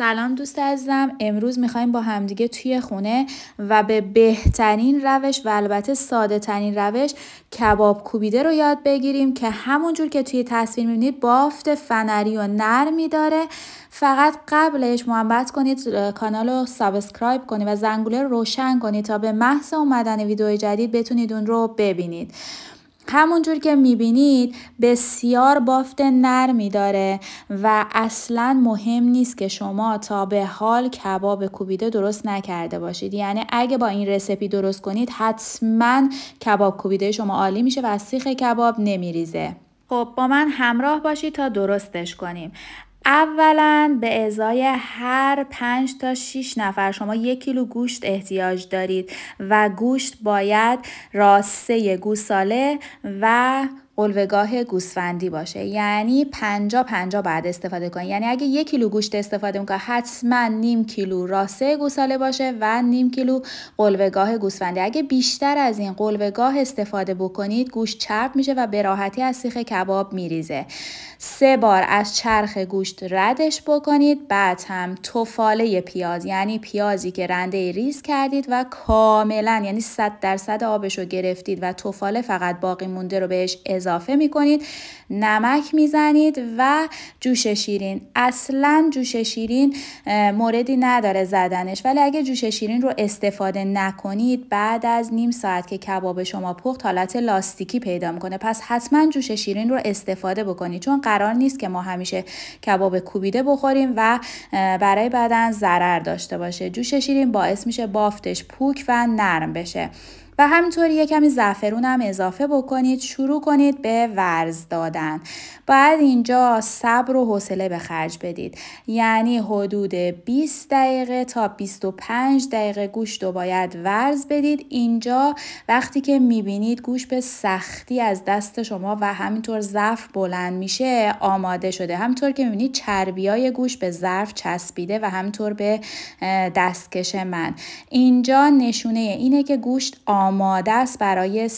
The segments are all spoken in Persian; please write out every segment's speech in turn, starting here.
سلام دوست عزیزم امروز میخوایم با همدیگه توی خونه و به بهترین روش و البته ساده ترین روش کباب کوبیده رو یاد بگیریم که همونجور که توی تصویر میبینید بافت فنری و نرمی داره فقط قبلش محبت کنید کانال رو سابسکرایب کنید و زنگوله رو روشن کنید تا به محض اومدن ویدیو جدید بتونید اون رو ببینید همونجور که میبینید بسیار بافت نرمی داره و اصلا مهم نیست که شما تا به حال کباب کوبیده درست نکرده باشید یعنی اگه با این رسپی درست کنید حتما کباب کوبیده شما عالی میشه و سیخ کباب نمیریزه خب با من همراه باشید تا درستش کنیم اولا به ازای هر 5 تا 6 نفر شما یک کیلو گوشت احتیاج دارید و گوشت باید راسته گوساله و قلوگاه گوسفندی باشه یعنی 50 50 بعد استفاده کنید یعنی اگه یک کیلو گوشت استفاده میکنید حتما نیم کیلو راسه گوساله باشه و نیم کیلو قلوگاه گوسفندی اگه بیشتر از این قلوگاه استفاده بکنید گوشت چرب میشه و به راحتی از سیخ کباب میریزه سه بار از چرخ گوشت ردش بکنید بعد هم توفاله پیاز یعنی پیازی که رنده ریز کردید و کاملا یعنی 100 درصد آبش رو گرفتید و توفاله فقط باقی مونده رو بهش اضافه می نمک میزنید و جوش شیرین اصلا جوش شیرین موردی نداره زدنش ولی اگه جوش شیرین رو استفاده نکنید بعد از نیم ساعت که کباب شما پخت حالت لاستیکی پیدا میکنه پس حتما جوش شیرین رو استفاده بکنید چون قرار نیست که ما همیشه کباب کوبیده بخوریم و برای بدن ضرر داشته باشه جوش شیرین باعث میشه بافتش پوک و نرم بشه و همینطور یه کمی زعفرون هم اضافه بکنید شروع کنید به ورز دادن بعد اینجا صبر و حوصله به خرج بدید یعنی حدود 20 دقیقه تا 25 دقیقه گوشت رو باید ورز بدید اینجا وقتی که میبینید گوشت به سختی از دست شما و همینطور ضعف بلند میشه آماده شده همینطور که میبینید های گوشت به ظرف چسبیده و همینطور به دستکش من اینجا نشونه اینه که گوشت آماده آماده است برای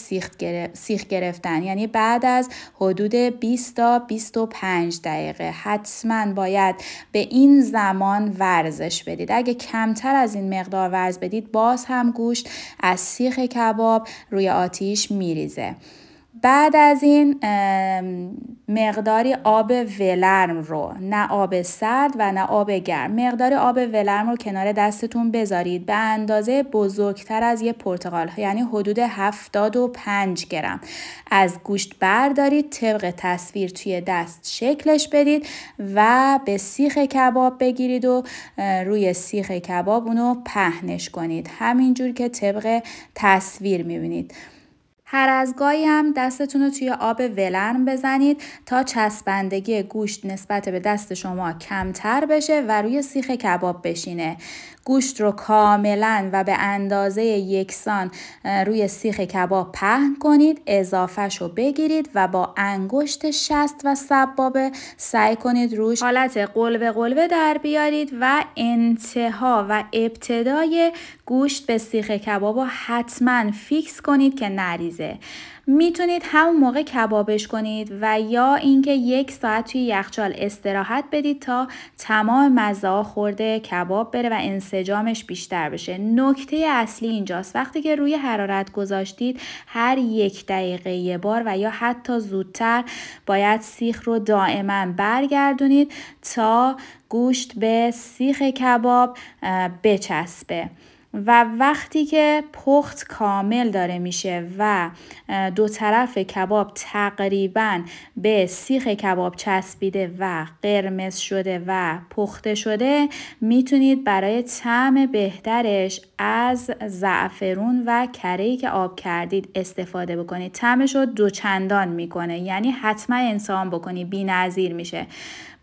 سیخ, گرفتن یعنی بعد از حدود 20 تا 25 دقیقه حتما باید به این زمان ورزش بدید اگه کمتر از این مقدار ورز بدید باز هم گوشت از سیخ کباب روی آتیش میریزه بعد از این مقداری آب ولرم رو نه آب سرد و نه آب گرم مقدار آب ولرم رو کنار دستتون بذارید به اندازه بزرگتر از یه پرتقال یعنی حدود 75 گرم از گوشت بردارید طبق تصویر توی دست شکلش بدید و به سیخ کباب بگیرید و روی سیخ کباب اونو پهنش کنید همینجور که طبق تصویر میبینید هر از گاهی هم دستتون رو توی آب ولرم بزنید تا چسبندگی گوشت نسبت به دست شما کمتر بشه و روی سیخ کباب بشینه گوشت رو کاملا و به اندازه یکسان روی سیخ کباب پهن کنید اضافهش رو بگیرید و با انگشت شست و سبابه سعی کنید روش حالت قلوه قلوه در بیارید و انتها و ابتدای گوشت به سیخ کباب رو حتما فیکس کنید که نریزه میتونید همون موقع کبابش کنید و یا اینکه یک ساعت توی یخچال استراحت بدید تا تمام مزه خورده کباب بره و انسجامش بیشتر بشه نکته اصلی اینجاست وقتی که روی حرارت گذاشتید هر یک دقیقه یه بار و یا حتی زودتر باید سیخ رو دائما برگردونید تا گوشت به سیخ کباب بچسبه و وقتی که پخت کامل داره میشه و دو طرف کباب تقریبا به سیخ کباب چسبیده و قرمز شده و پخته شده میتونید برای طعم بهترش از زعفرون و کره که آب کردید استفاده بکنید طعمش رو دوچندان میکنه یعنی حتما انسان بکنید بی‌نظیر میشه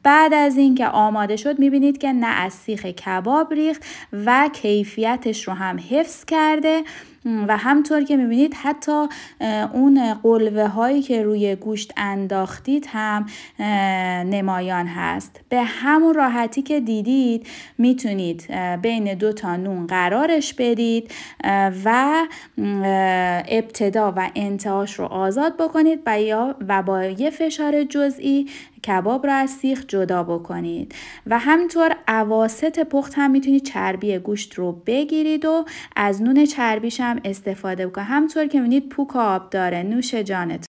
بعد از اینکه آماده شد میبینید که نه از سیخ کباب ریخت و کیفیتش رو هم حفظ کرده و همطور که میبینید حتی اون قلوه هایی که روی گوشت انداختید هم نمایان هست به همون راحتی که دیدید میتونید بین دو تا نون قرارش بدید و ابتدا و انتهاش رو آزاد بکنید و با یه فشار جزئی کباب را از سیخ جدا بکنید و همینطور اواسط پخت هم میتونید چربی گوشت رو بگیرید و از نون چربیش هم استفاده بکنید همطور که میبینید پوک آب داره نوش جانتون